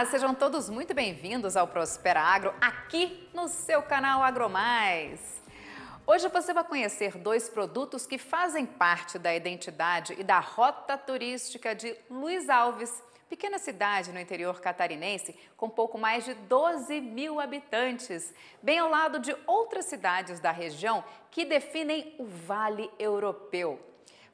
Olá, sejam todos muito bem-vindos ao Prospera Agro aqui no seu canal AgroMais. Hoje você vai conhecer dois produtos que fazem parte da identidade e da rota turística de Luiz Alves, pequena cidade no interior catarinense com pouco mais de 12 mil habitantes, bem ao lado de outras cidades da região que definem o Vale Europeu.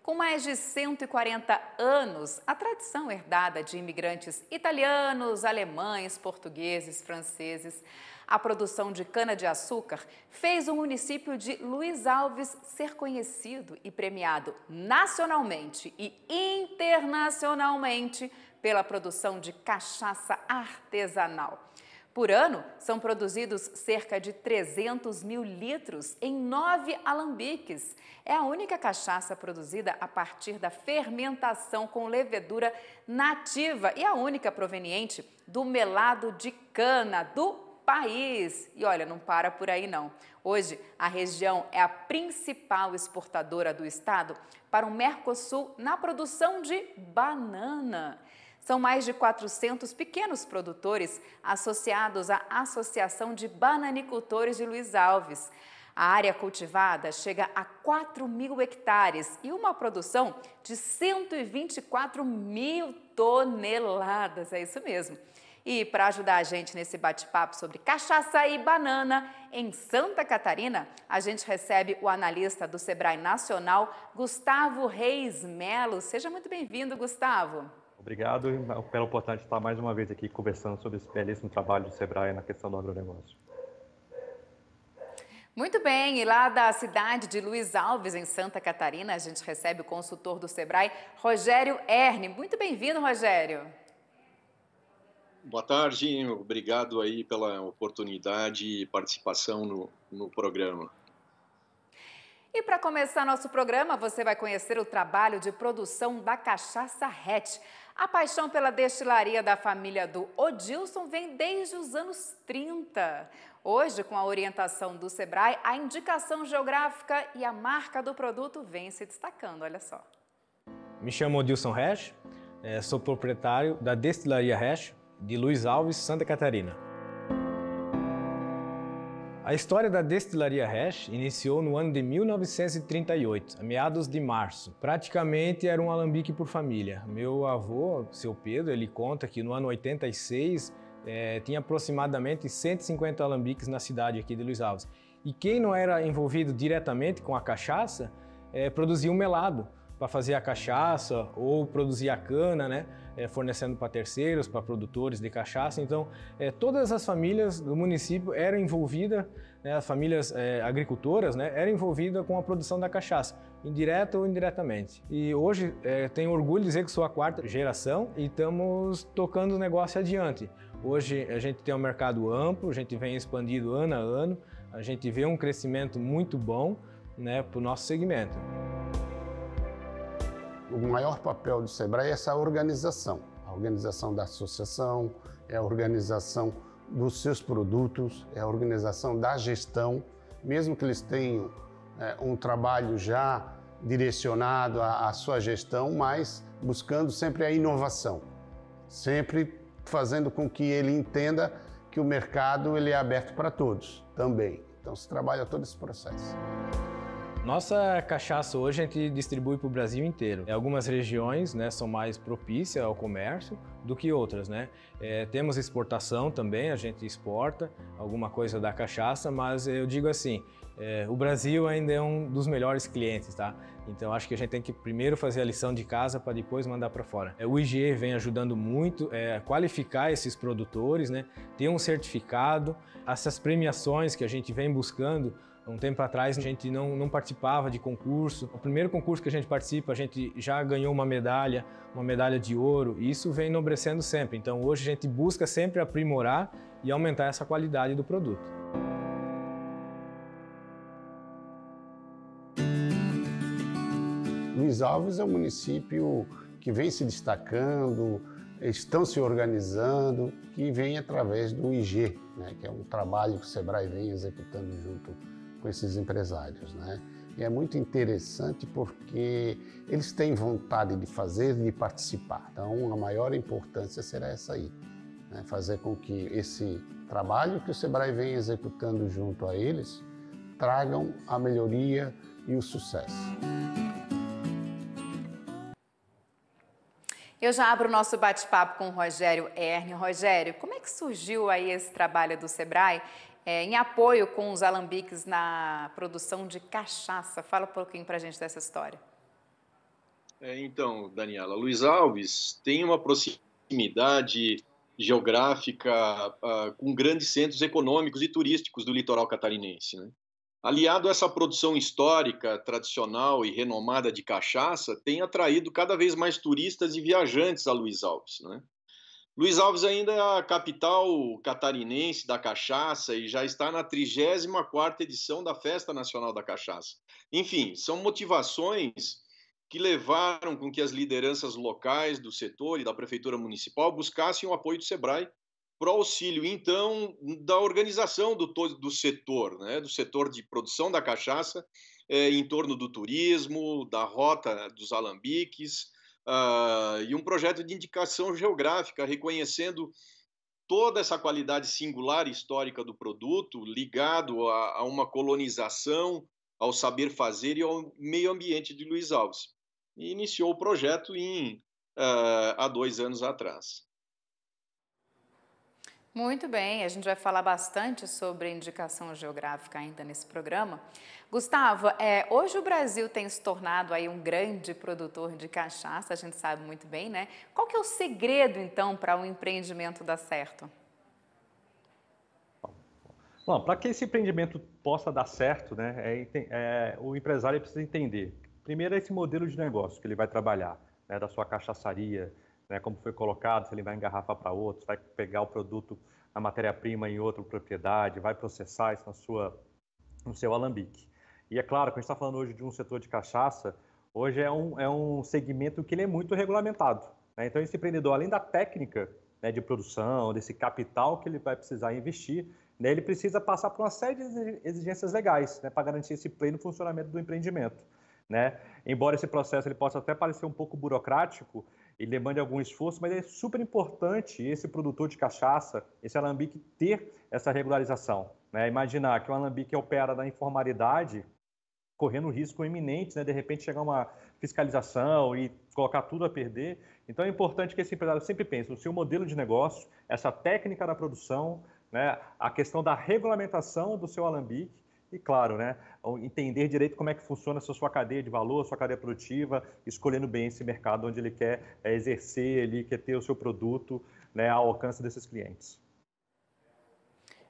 Com mais de 140 anos, a tradição herdada de imigrantes italianos, alemães, portugueses, franceses, a produção de cana-de-açúcar fez o município de Luiz Alves ser conhecido e premiado nacionalmente e internacionalmente pela produção de cachaça artesanal. Por ano, são produzidos cerca de 300 mil litros em nove alambiques. É a única cachaça produzida a partir da fermentação com levedura nativa e a única proveniente do melado de cana do país. E olha, não para por aí não. Hoje, a região é a principal exportadora do estado para o Mercosul na produção de banana. São mais de 400 pequenos produtores associados à Associação de Bananicultores de Luiz Alves. A área cultivada chega a 4 mil hectares e uma produção de 124 mil toneladas. É isso mesmo. E para ajudar a gente nesse bate-papo sobre cachaça e banana em Santa Catarina, a gente recebe o analista do Sebrae Nacional, Gustavo Reis Melo. Seja muito bem-vindo, Gustavo. Obrigado pela oportunidade de estar mais uma vez aqui conversando sobre esse belíssimo trabalho do Sebrae na questão do agronegócio. Muito bem, e lá da cidade de Luiz Alves, em Santa Catarina, a gente recebe o consultor do Sebrae, Rogério Erne. Muito bem-vindo, Rogério. Boa tarde, obrigado aí pela oportunidade e participação no, no programa. E para começar nosso programa, você vai conhecer o trabalho de produção da cachaça RET. A paixão pela destilaria da família do Odilson vem desde os anos 30. Hoje, com a orientação do Sebrae, a indicação geográfica e a marca do produto vem se destacando, olha só. Me chamo Odilson Resch, eh, sou proprietário da destilaria Resch de Luiz Alves, Santa Catarina. A história da destilaria Hash iniciou no ano de 1938, a meados de março. Praticamente era um alambique por família. Meu avô, seu Pedro, ele conta que no ano 86 é, eh, tinha aproximadamente 150 alambiques na cidade aqui de Luiz Alves. E quem não era envolvido diretamente com a cachaça é, produzia o um melado, para fazer a cachaça ou produzir a cana, né? É, fornecendo para terceiros, para produtores de cachaça. Então, é, todas as famílias do município eram envolvidas, né? as famílias é, agricultoras, né? eram envolvidas com a produção da cachaça, indireta ou indiretamente. E hoje é, tenho orgulho de dizer que sou a quarta geração e estamos tocando o negócio adiante. Hoje a gente tem um mercado amplo, a gente vem expandido ano a ano, a gente vê um crescimento muito bom né, para o nosso segmento o maior papel do SEBRAE é essa organização. A organização da associação, é a organização dos seus produtos, é a organização da gestão, mesmo que eles tenham é, um trabalho já direcionado à, à sua gestão, mas buscando sempre a inovação, sempre fazendo com que ele entenda que o mercado ele é aberto para todos também. Então se trabalha todo esse processo. Nossa cachaça hoje a gente distribui para o Brasil inteiro. Em é, algumas regiões né, são mais propícias ao comércio do que outras. Né? É, temos exportação também, a gente exporta alguma coisa da cachaça, mas eu digo assim, é, o Brasil ainda é um dos melhores clientes, tá? Então acho que a gente tem que primeiro fazer a lição de casa para depois mandar para fora. É, o IGE vem ajudando muito é, a qualificar esses produtores, né? Ter um certificado, essas premiações que a gente vem buscando um tempo atrás a gente não, não participava de concurso. O primeiro concurso que a gente participa, a gente já ganhou uma medalha, uma medalha de ouro, e isso vem enobrecendo sempre. Então hoje a gente busca sempre aprimorar e aumentar essa qualidade do produto. Luiz Alves é um município que vem se destacando, estão se organizando, que vem através do IG, né, que é um trabalho que o Sebrae vem executando junto com esses empresários, né? E é muito interessante porque eles têm vontade de fazer, de participar. Então, a maior importância será essa aí, né? fazer com que esse trabalho que o Sebrae vem executando junto a eles tragam a melhoria e o sucesso. Eu já abro o nosso bate-papo com o Rogério Erne. Rogério, como é que surgiu aí esse trabalho do Sebrae é, em apoio com os alambiques na produção de cachaça. Fala um pouquinho para a gente dessa história. É, então, Daniela, Luiz Alves tem uma proximidade geográfica uh, com grandes centros econômicos e turísticos do litoral catarinense. Né? Aliado a essa produção histórica, tradicional e renomada de cachaça, tem atraído cada vez mais turistas e viajantes a Luiz Alves. Né? Luiz Alves ainda é a capital catarinense da cachaça e já está na 34ª edição da Festa Nacional da Cachaça. Enfim, são motivações que levaram com que as lideranças locais do setor e da prefeitura municipal buscassem o apoio do Sebrae para auxílio, então, da organização do, todo, do setor, né? do setor de produção da cachaça, é, em torno do turismo, da rota dos alambiques, ah, e um projeto de indicação geográfica, reconhecendo toda essa qualidade singular histórica do produto, ligado a, a uma colonização, ao saber fazer e ao meio ambiente de Luiz Alves. E iniciou o projeto em, uh, há dois anos atrás. Muito bem, a gente vai falar bastante sobre indicação geográfica ainda nesse programa. Gustavo, é, hoje o Brasil tem se tornado aí um grande produtor de cachaça, a gente sabe muito bem, né? Qual que é o segredo, então, para um empreendimento dar certo? Bom, para que esse empreendimento possa dar certo, né, é, é, o empresário precisa entender, primeiro, é esse modelo de negócio que ele vai trabalhar, né, da sua cachaçaria, né, como foi colocado, se ele vai engarrafar para outros, vai pegar o produto, a matéria-prima em outra propriedade, vai processar isso na sua, no seu alambique. E é claro, quando a gente está falando hoje de um setor de cachaça, hoje é um, é um segmento que ele é muito regulamentado. Né? Então, esse empreendedor, além da técnica né, de produção, desse capital que ele vai precisar investir, né, ele precisa passar por uma série de exigências legais né, para garantir esse pleno funcionamento do empreendimento. Né? Embora esse processo ele possa até parecer um pouco burocrático, ele demanda algum esforço, mas é super importante esse produtor de cachaça, esse alambique, ter essa regularização. Né? Imaginar que o alambique opera na informalidade, correndo risco iminente, né? de repente chegar uma fiscalização e colocar tudo a perder. Então é importante que esse empresário sempre pense no seu modelo de negócio, essa técnica da produção, né? a questão da regulamentação do seu alambique e claro, né, entender direito como é que funciona essa sua cadeia de valor, sua cadeia produtiva, escolhendo bem esse mercado onde ele quer eh, exercer, ele quer ter o seu produto né, ao alcance desses clientes.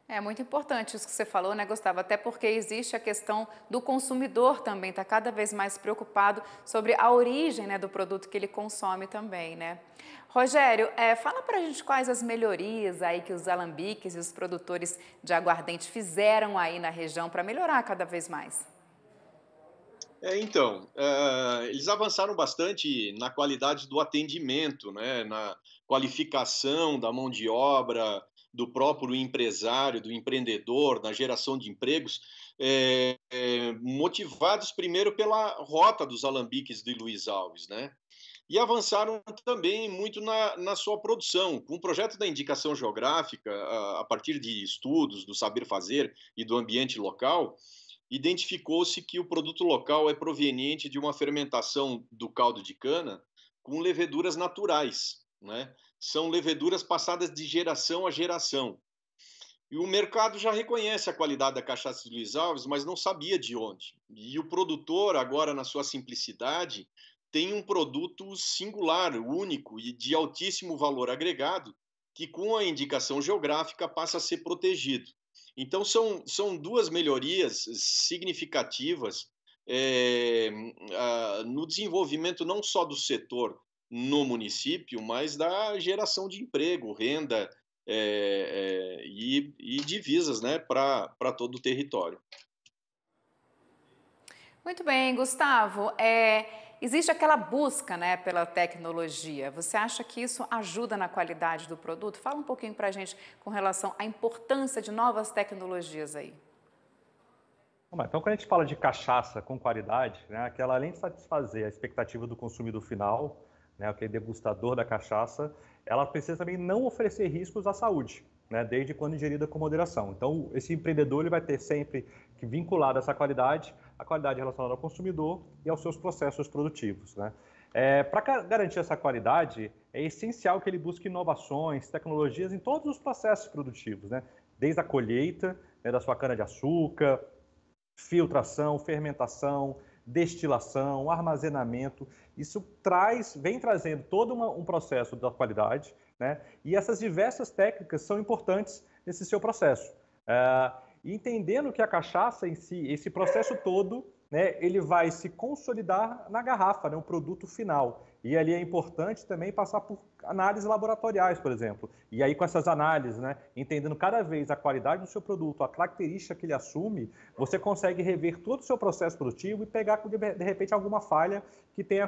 É muito importante isso que você falou, né, Gustavo? Até porque existe a questão do consumidor também, está cada vez mais preocupado sobre a origem né, do produto que ele consome também, né? Rogério, é, fala para a gente quais as melhorias aí que os alambiques e os produtores de aguardente fizeram aí na região para melhorar cada vez mais. É, então, é, eles avançaram bastante na qualidade do atendimento, né, na qualificação da mão de obra, do próprio empresário, do empreendedor, na geração de empregos, é, é, motivados primeiro pela rota dos alambiques de Luiz Alves, né? E avançaram também muito na, na sua produção. Com o projeto da indicação geográfica, a, a partir de estudos do saber fazer e do ambiente local, identificou-se que o produto local é proveniente de uma fermentação do caldo de cana com leveduras naturais, né? São leveduras passadas de geração a geração. E o mercado já reconhece a qualidade da cachaça de Luiz Alves, mas não sabia de onde. E o produtor, agora na sua simplicidade, tem um produto singular, único e de altíssimo valor agregado, que com a indicação geográfica passa a ser protegido. Então, são, são duas melhorias significativas é, a, no desenvolvimento não só do setor, no município, mas da geração de emprego, renda é, é, e, e, divisas né, para todo o território. Muito bem, Gustavo. É, existe aquela busca né, pela tecnologia. Você acha que isso ajuda na qualidade do produto? Fala um pouquinho para a gente com relação à importância de novas tecnologias aí. Então, quando a gente fala de cachaça com qualidade, né, que ela além de satisfazer a expectativa do consumidor final, né, aquele degustador da cachaça, ela precisa também não oferecer riscos à saúde, né, desde quando ingerida com moderação. Então, esse empreendedor ele vai ter sempre que vincular essa qualidade, a qualidade relacionada ao consumidor e aos seus processos produtivos. Né? É, Para garantir essa qualidade, é essencial que ele busque inovações, tecnologias em todos os processos produtivos, né? desde a colheita né, da sua cana-de-açúcar, filtração, fermentação, destilação, armazenamento. Isso traz, vem trazendo todo uma, um processo da qualidade, né? E essas diversas técnicas são importantes nesse seu processo. Uh, entendendo que a cachaça em si, esse processo todo, né, ele vai se consolidar na garrafa, né, o produto final. E ali é importante também passar por análises laboratoriais, por exemplo. E aí, com essas análises, né, entendendo cada vez a qualidade do seu produto, a característica que ele assume, você consegue rever todo o seu processo produtivo e pegar, de repente, alguma falha que tenha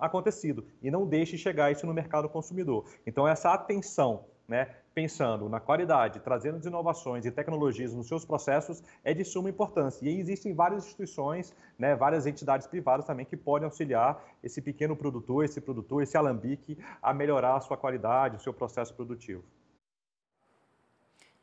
acontecido. E não deixe chegar isso no mercado consumidor. Então, essa atenção né, pensando na qualidade, trazendo inovações e tecnologias nos seus processos é de suma importância. E existem várias instituições, né, várias entidades privadas também que podem auxiliar esse pequeno produtor, esse produtor, esse alambique a melhorar a sua qualidade, o seu processo produtivo.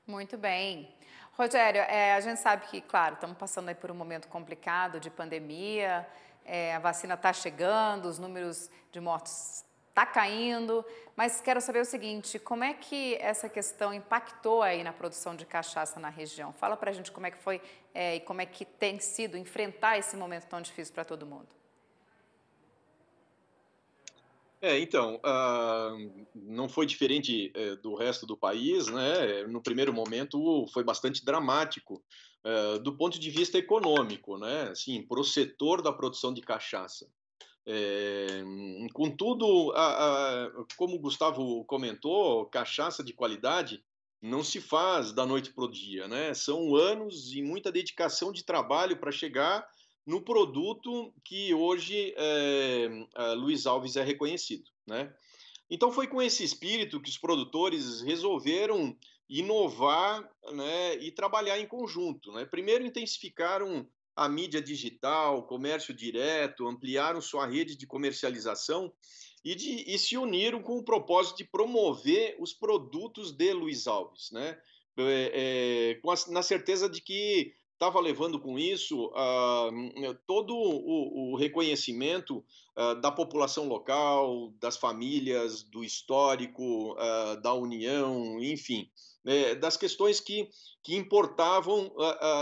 Muito bem. Rogério, é, a gente sabe que, claro, estamos passando aí por um momento complicado de pandemia, é, a vacina está chegando, os números de mortos está caindo, mas quero saber o seguinte, como é que essa questão impactou aí na produção de cachaça na região? Fala para a gente como é que foi é, e como é que tem sido enfrentar esse momento tão difícil para todo mundo. É, então, uh, não foi diferente uh, do resto do país, né? No primeiro momento foi bastante dramático uh, do ponto de vista econômico, né? Assim, para o setor da produção de cachaça. É, contudo, a, a, como o Gustavo comentou, cachaça de qualidade não se faz da noite para o dia, né? São anos e muita dedicação de trabalho para chegar no produto que hoje é, Luiz Alves é reconhecido, né? Então foi com esse espírito que os produtores resolveram inovar né, e trabalhar em conjunto. Né? Primeiro intensificaram a mídia digital, comércio direto, ampliaram sua rede de comercialização e, de, e se uniram com o propósito de promover os produtos de Luiz Alves, né? É, é, a, na certeza de que estava levando com isso uh, todo o, o reconhecimento uh, da população local, das famílias, do histórico, uh, da união, enfim, né, das questões que, que importavam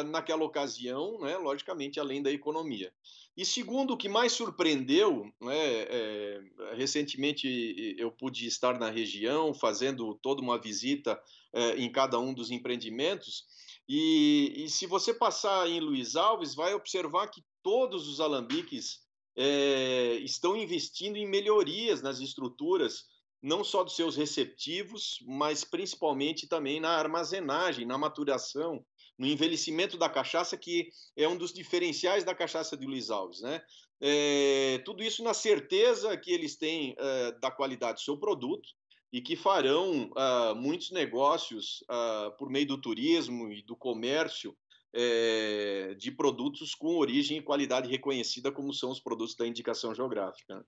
naquela ocasião, né, logicamente, além da economia. E segundo, o que mais surpreendeu, né, é, recentemente eu pude estar na região fazendo toda uma visita é, em cada um dos empreendimentos, e, e, se você passar em Luiz Alves, vai observar que todos os alambiques é, estão investindo em melhorias nas estruturas, não só dos seus receptivos, mas principalmente também na armazenagem, na maturação, no envelhecimento da cachaça, que é um dos diferenciais da cachaça de Luiz Alves. Né? É, tudo isso na certeza que eles têm é, da qualidade do seu produto, e que farão ah, muitos negócios ah, por meio do turismo e do comércio eh, de produtos com origem e qualidade reconhecida, como são os produtos da indicação geográfica. Né?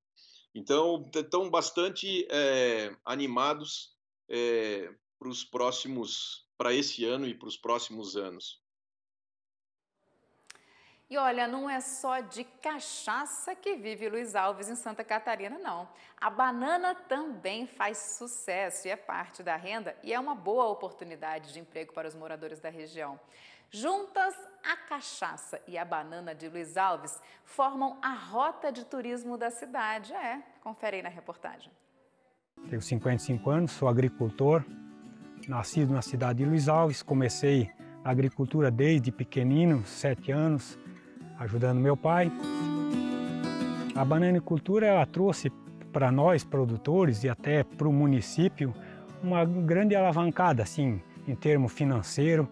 Então, estão bastante eh, animados eh, para os próximos, para esse ano e para os próximos anos. E olha, não é só de cachaça que vive Luiz Alves em Santa Catarina, não. A banana também faz sucesso e é parte da renda e é uma boa oportunidade de emprego para os moradores da região. Juntas, a cachaça e a banana de Luiz Alves formam a rota de turismo da cidade. É, confere aí na reportagem. Tenho 55 anos, sou agricultor, nascido na cidade de Luiz Alves, comecei a agricultura desde pequenino, sete anos, ajudando meu pai. A bananicultura ela trouxe para nós produtores e até para o município uma grande alavancada assim em termos financeiro,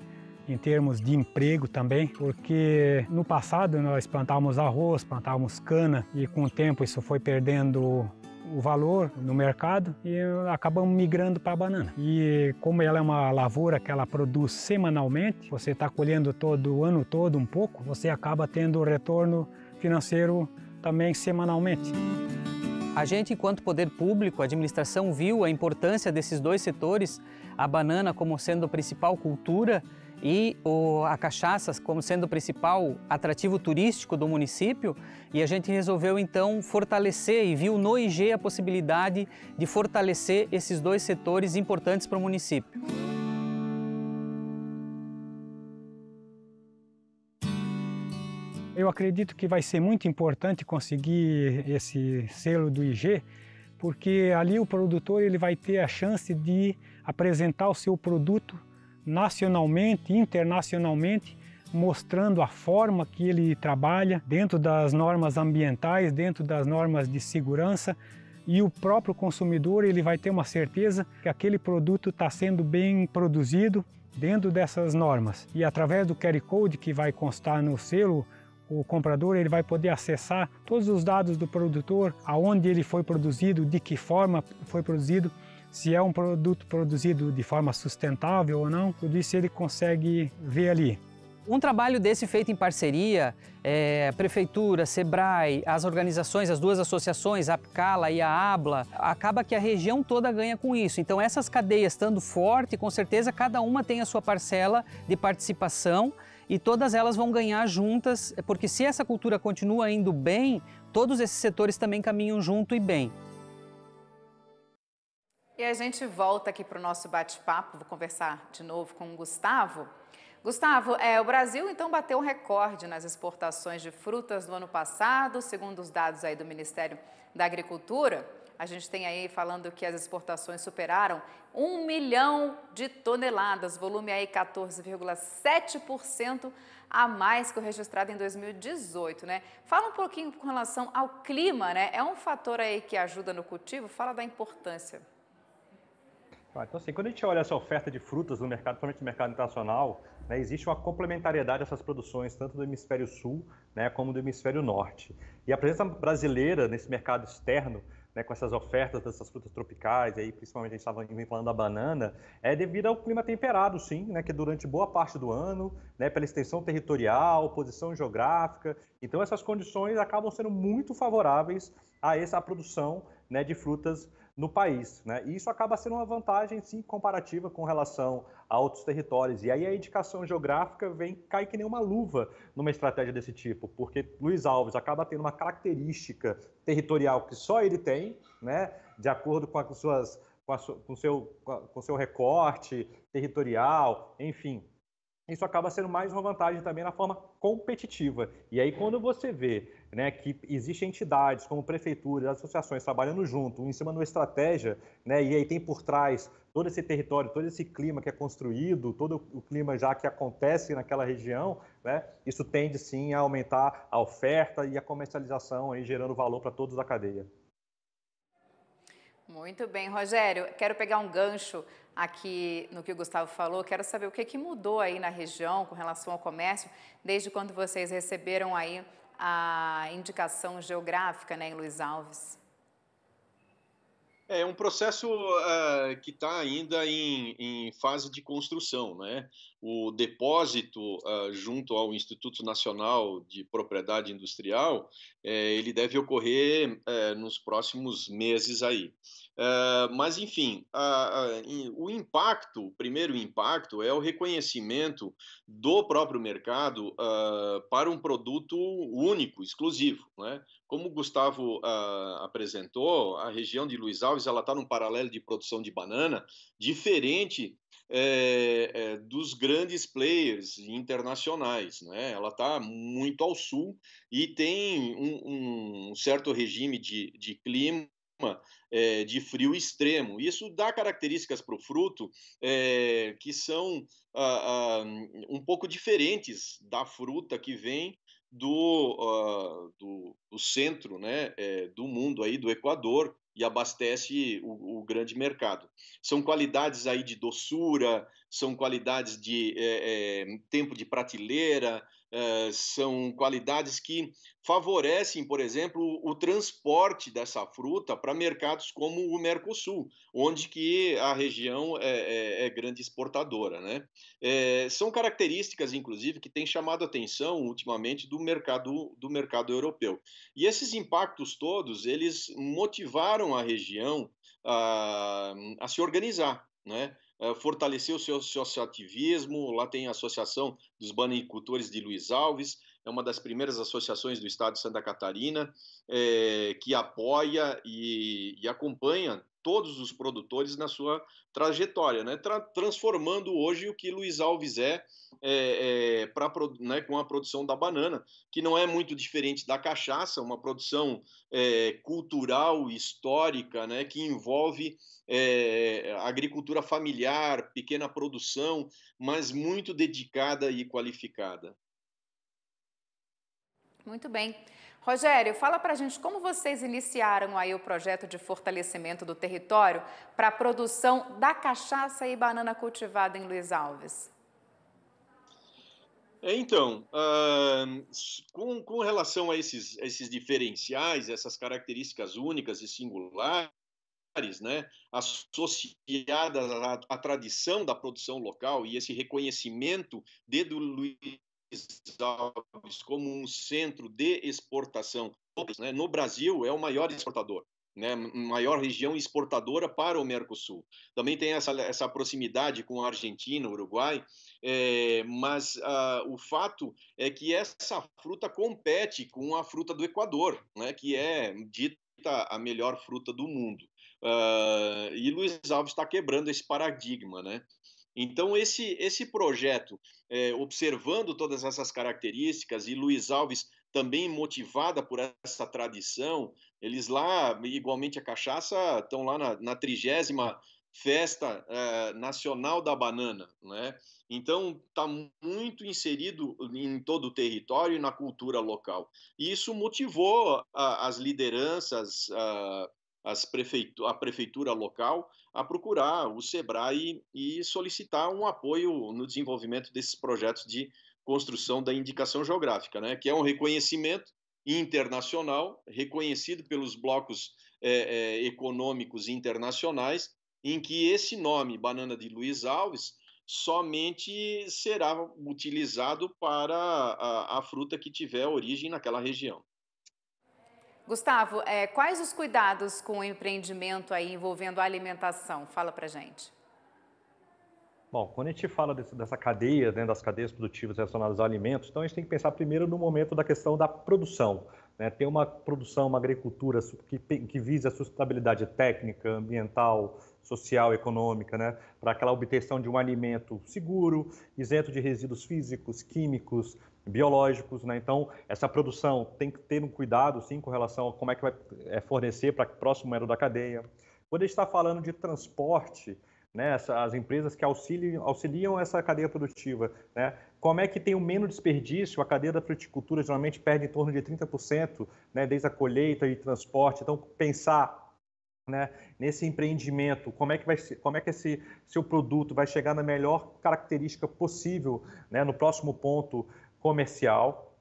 em termos de emprego também, porque no passado nós plantávamos arroz, plantávamos cana e com o tempo isso foi perdendo o valor no mercado e acabamos migrando para a banana. E como ela é uma lavoura que ela produz semanalmente, você está colhendo todo o ano todo um pouco, você acaba tendo retorno financeiro também semanalmente. A gente, enquanto poder público, a administração viu a importância desses dois setores, a banana como sendo a principal cultura e o, a cachaça como sendo o principal atrativo turístico do município e a gente resolveu então fortalecer e viu no IG a possibilidade de fortalecer esses dois setores importantes para o município. Eu acredito que vai ser muito importante conseguir esse selo do IG, porque ali o produtor ele vai ter a chance de apresentar o seu produto nacionalmente, internacionalmente, mostrando a forma que ele trabalha dentro das normas ambientais, dentro das normas de segurança e o próprio consumidor ele vai ter uma certeza que aquele produto está sendo bem produzido dentro dessas normas. E através do QR Code que vai constar no selo, o comprador ele vai poder acessar todos os dados do produtor, aonde ele foi produzido, de que forma foi produzido se é um produto produzido de forma sustentável ou não, tudo isso ele consegue ver ali. Um trabalho desse feito em parceria, é, Prefeitura, SEBRAE, as organizações, as duas associações, a APCALA e a ABLA, acaba que a região toda ganha com isso. Então, essas cadeias estando forte, com certeza cada uma tem a sua parcela de participação e todas elas vão ganhar juntas, porque se essa cultura continua indo bem, todos esses setores também caminham junto e bem. E a gente volta aqui para o nosso bate-papo, vou conversar de novo com o Gustavo. Gustavo, é, o Brasil então bateu um recorde nas exportações de frutas do ano passado, segundo os dados aí do Ministério da Agricultura. A gente tem aí falando que as exportações superaram um milhão de toneladas, volume aí 14,7% a mais que o registrado em 2018, né? Fala um pouquinho com relação ao clima, né? É um fator aí que ajuda no cultivo? Fala da importância. Ah, então, assim, quando a gente olha essa oferta de frutas no mercado, principalmente no mercado internacional, né, existe uma complementariedade dessas produções, tanto do hemisfério sul né, como do hemisfério norte. E a presença brasileira nesse mercado externo, né, com essas ofertas dessas frutas tropicais, aí, principalmente a gente estava falando da banana, é devido ao clima temperado, sim, né, que durante boa parte do ano, né, pela extensão territorial, posição geográfica. Então, essas condições acabam sendo muito favoráveis a essa produção né, de frutas no país. Né? E isso acaba sendo uma vantagem, sim, comparativa com relação a outros territórios. E aí a indicação geográfica vem cai que nem uma luva numa estratégia desse tipo, porque Luiz Alves acaba tendo uma característica territorial que só ele tem, né? de acordo com as suas com, a, com seu com seu recorte territorial, enfim, isso acaba sendo mais uma vantagem também na forma competitiva. E aí, quando você vê né, que existem entidades como prefeituras, associações trabalhando junto, em cima de uma estratégia, né, e aí tem por trás todo esse território, todo esse clima que é construído, todo o clima já que acontece naquela região, né, isso tende sim a aumentar a oferta e a comercialização, aí, gerando valor para todos da cadeia. Muito bem, Rogério. Quero pegar um gancho aqui no que o Gustavo falou. Quero saber o que, que mudou aí na região com relação ao comércio, desde quando vocês receberam aí a indicação geográfica né, em Luiz Alves? É um processo uh, que está ainda em, em, fase de construção. Né? o depósito uh, junto ao Instituto Nacional de Propriedade Industrial, eh, ele deve ocorrer eh, nos próximos meses aí. Uh, mas, enfim, o impacto, o primeiro impacto é o reconhecimento do próprio mercado uh, para um produto único, exclusivo. Né? Como o Gustavo uh, apresentou, a região de Luiz Alves está num paralelo de produção de banana diferente é, é, dos grandes players internacionais. Né? Ela está muito ao sul e tem um, um certo regime de, de clima é, de frio extremo. Isso dá características para o fruto é, que são ah, ah, um pouco diferentes da fruta que vem do, ah, do, do, centro né, é, do mundo, aí, do Equador, e abastece o, o, grande mercado. São qualidades aí de doçura, são qualidades de é, é, tempo de prateleira, eh, são qualidades que favorecem, por exemplo, o transporte dessa fruta para mercados como o Mercosul, onde que a região é, é, é grande exportadora. Né? Eh, são características, inclusive, que têm chamado a atenção ultimamente do mercado, do mercado europeu. E esses impactos todos, eles motivaram a região a, a se organizar, né? Eh, fortalecer o seu associativismo. Lá tem a Associação dos Banicultores de Luiz Alves, é uma das primeiras associações do estado de Santa Catarina é, que apoia e, e acompanha todos os produtores na sua trajetória, né? Tra transformando hoje o que Luiz Alves é, é, é né, com a produção da banana, que não é muito diferente da cachaça, uma produção é, cultural, histórica, né, que envolve é, agricultura familiar, pequena produção, mas muito dedicada e qualificada. Muito bem. Rogério, fala para a gente como vocês iniciaram aí o projeto de fortalecimento do território para a produção da cachaça e banana cultivada em Luiz Alves. É, então, com, relação a esses, esses diferenciais, essas características únicas e singulares, né, associadas à, à, tradição da produção local e esse reconhecimento de do Luiz Alves como um centro de exportação né, no Brasil é o maior exportador, né, maior região exportadora para o Mercosul. Também tem essa, essa proximidade com a Argentina, Uruguai, é, mas uh, o fato é que essa fruta compete com a fruta do Equador, né, que é dita a melhor fruta do mundo. Uh, e Luiz Alves está quebrando esse paradigma, né? Então, esse, esse projeto, é, observando todas essas características, e Luiz Alves também motivada por essa tradição, eles lá, igualmente a cachaça, estão lá na, trigésima festa é, nacional da banana, né? Então está muito inserido em todo o território e na cultura local. E isso motivou a, as lideranças, a, as prefeitu a prefeitura local a procurar o SEBRAE e, solicitar um apoio no desenvolvimento desses projetos de construção da indicação geográfica, né, que é um reconhecimento internacional, reconhecido pelos blocos é, é, econômicos internacionais, em que esse nome, Banana de Luiz Alves, somente será utilizado para a, a fruta que tiver origem naquela região. Gustavo, é, quais os cuidados com o empreendimento aí envolvendo a alimentação? Fala para gente. Bom, quando a gente fala desse, dessa cadeia, né, das cadeias produtivas relacionadas a alimentos, então a gente tem que pensar primeiro no momento da questão da produção. Né? Ter uma produção, uma agricultura que, que vise a sustentabilidade técnica, ambiental, social, econômica, né? para aquela obtenção de um alimento seguro, isento de resíduos físicos, químicos, biológicos, né? Então, essa produção tem que ter um cuidado, sim, com relação a como é que vai eh, fornecer para o próximo elo da cadeia. Quando a gente está falando de transporte, né, as empresas que auxiliam, auxiliam essa cadeia produtiva, né? Como é que tem o menos desperdício? A cadeia da fruticultura geralmente perde em torno de 30%, né, desde a colheita e transporte. Então, pensar né, nesse empreendimento, como é que, vai, como é que esse seu produto vai chegar na melhor característica possível né, no próximo ponto comercial.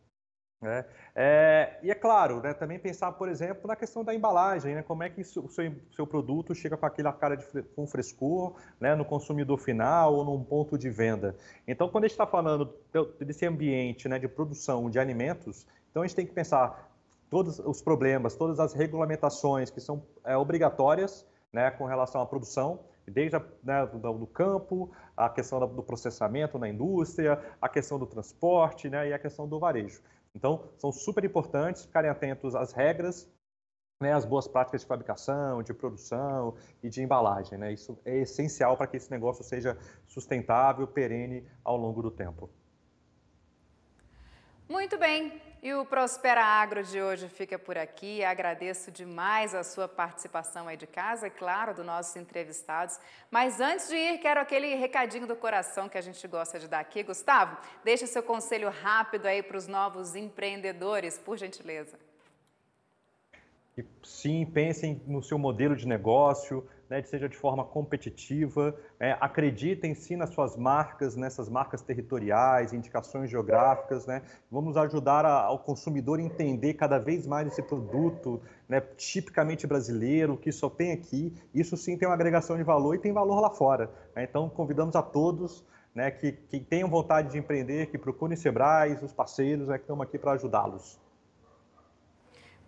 Né? É, e é claro, né, também pensar, por exemplo, na questão da embalagem, né, como é que o seu, seu, produto chega com aquela cara de com frescor né, no consumidor final ou num ponto de venda. Então, quando a gente está falando desse ambiente né, de produção de alimentos, então a gente tem que pensar todos os problemas, todas as regulamentações que são é, obrigatórias né, com relação à produção, desde a, né, do, do, campo, a questão do processamento na indústria, a questão do transporte né, e a questão do varejo. Então, são super importantes ficarem atentos às regras, né, às boas práticas de fabricação, de produção e de embalagem. Né? Isso é essencial para que esse negócio seja sustentável, perene ao longo do tempo. Muito bem, e o Prospera Agro de hoje fica por aqui. Agradeço demais a sua participação aí de casa, claro, dos nossos entrevistados. Mas antes de ir, quero aquele recadinho do coração que a gente gosta de dar aqui. Gustavo, deixa seu conselho rápido aí para os novos empreendedores, por gentileza. Sim, pensem no seu modelo de negócio, né, seja de forma competitiva, é, acreditem sim nas suas marcas, nessas marcas territoriais, indicações geográficas. Né, vamos ajudar a, ao consumidor a entender cada vez mais esse produto né, tipicamente brasileiro, que só tem aqui. Isso sim tem uma agregação de valor e tem valor lá fora. Né, então, convidamos a todos. Né, que, que tenham vontade de empreender, que procurem Sebrae, os parceiros né, que estão aqui para ajudá-los.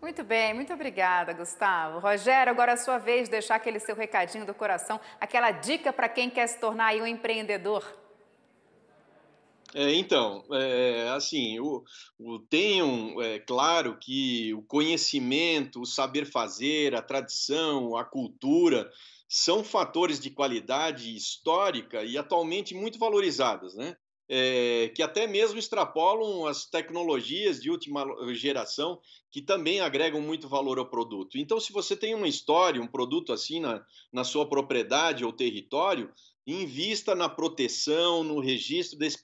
Muito bem, muito obrigada, Gustavo. Rogério, agora é a sua vez de deixar aquele seu recadinho do coração, aquela dica para quem quer se tornar um empreendedor. É, então, é, assim, o, tenham é, claro que o conhecimento, o saber fazer, a tradição, a cultura são fatores de qualidade histórica e atualmente muito valorizadas, né? é, que até mesmo extrapolam as tecnologias de última geração, que também agregam muito valor ao produto. Então, se você tem uma história, um produto assim na, na sua propriedade ou território, invista na proteção, no registro desse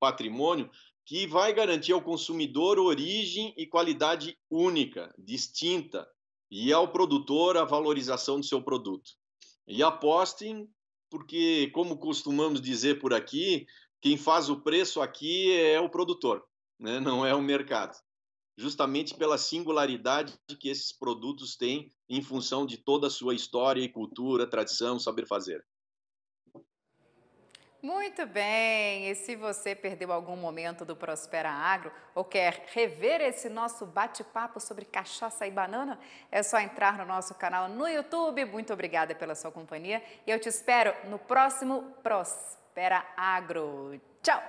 patrimônio, que vai garantir ao consumidor origem e qualidade única, distinta, e ao produtor a valorização do seu produto. E apostem, porque, como costumamos dizer por aqui, quem faz o preço aqui é o produtor, né? não é o mercado. Justamente pela singularidade que esses produtos têm em função de toda a sua história e cultura, tradição, saber fazer. Muito bem, e se você perdeu algum momento do Prospera Agro ou quer rever esse nosso bate-papo sobre cachaça e banana, é só entrar no nosso canal no YouTube. Muito obrigada pela sua companhia e eu te espero no próximo Prospera. Espera Agro. Tchau!